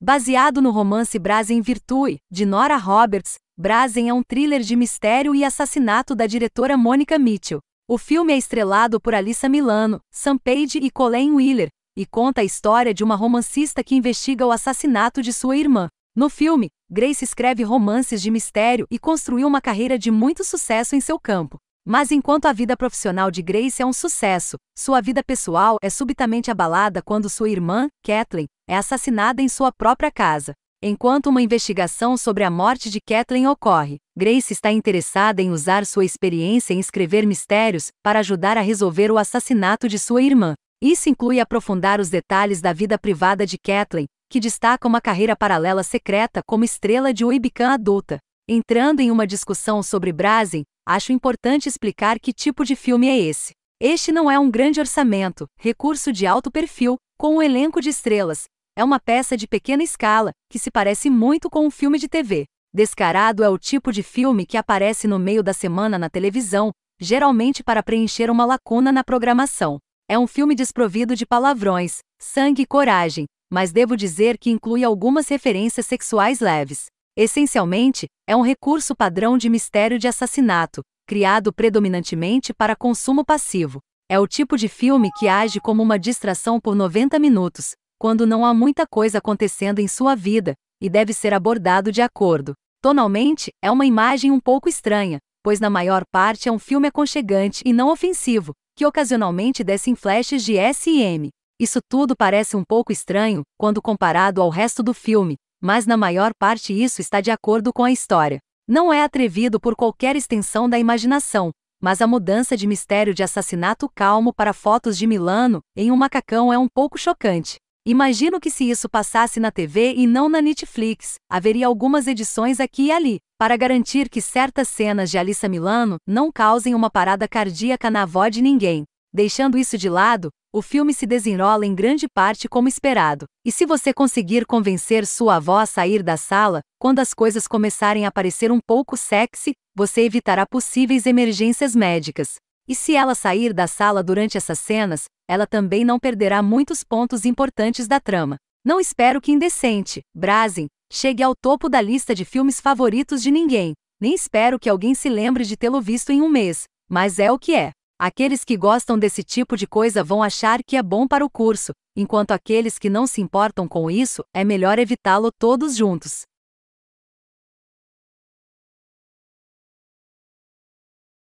Baseado no romance Brazen Virtue, de Nora Roberts, Brazen é um thriller de mistério e assassinato da diretora Mônica Mitchell. O filme é estrelado por Alissa Milano, Sam Page e Colleen Wheeler, e conta a história de uma romancista que investiga o assassinato de sua irmã. No filme, Grace escreve romances de mistério e construiu uma carreira de muito sucesso em seu campo. Mas enquanto a vida profissional de Grace é um sucesso, sua vida pessoal é subitamente abalada quando sua irmã, Kathleen, é assassinada em sua própria casa. Enquanto uma investigação sobre a morte de Kathleen ocorre, Grace está interessada em usar sua experiência em escrever mistérios para ajudar a resolver o assassinato de sua irmã. Isso inclui aprofundar os detalhes da vida privada de Kathleen, que destaca uma carreira paralela secreta como estrela de webcam adulta. Entrando em uma discussão sobre Brazen, acho importante explicar que tipo de filme é esse. Este não é um grande orçamento, recurso de alto perfil, com um elenco de estrelas. É uma peça de pequena escala, que se parece muito com um filme de TV. Descarado é o tipo de filme que aparece no meio da semana na televisão, geralmente para preencher uma lacuna na programação. É um filme desprovido de palavrões, sangue e coragem, mas devo dizer que inclui algumas referências sexuais leves. Essencialmente, é um recurso padrão de mistério de assassinato, criado predominantemente para consumo passivo. É o tipo de filme que age como uma distração por 90 minutos, quando não há muita coisa acontecendo em sua vida, e deve ser abordado de acordo. Tonalmente, é uma imagem um pouco estranha, pois na maior parte é um filme aconchegante e não ofensivo, que ocasionalmente desce em flashes de S&M. Isso tudo parece um pouco estranho quando comparado ao resto do filme, mas na maior parte isso está de acordo com a história. Não é atrevido por qualquer extensão da imaginação, mas a mudança de mistério de assassinato calmo para fotos de Milano em um macacão é um pouco chocante. Imagino que se isso passasse na TV e não na Netflix, haveria algumas edições aqui e ali, para garantir que certas cenas de Alissa Milano não causem uma parada cardíaca na avó de ninguém. Deixando isso de lado, o filme se desenrola em grande parte como esperado. E se você conseguir convencer sua avó a sair da sala, quando as coisas começarem a parecer um pouco sexy, você evitará possíveis emergências médicas. E se ela sair da sala durante essas cenas, ela também não perderá muitos pontos importantes da trama. Não espero que Indecente, Brazen, chegue ao topo da lista de filmes favoritos de ninguém. Nem espero que alguém se lembre de tê-lo visto em um mês, mas é o que é. Aqueles que gostam desse tipo de coisa vão achar que é bom para o curso, enquanto aqueles que não se importam com isso, é melhor evitá-lo todos juntos.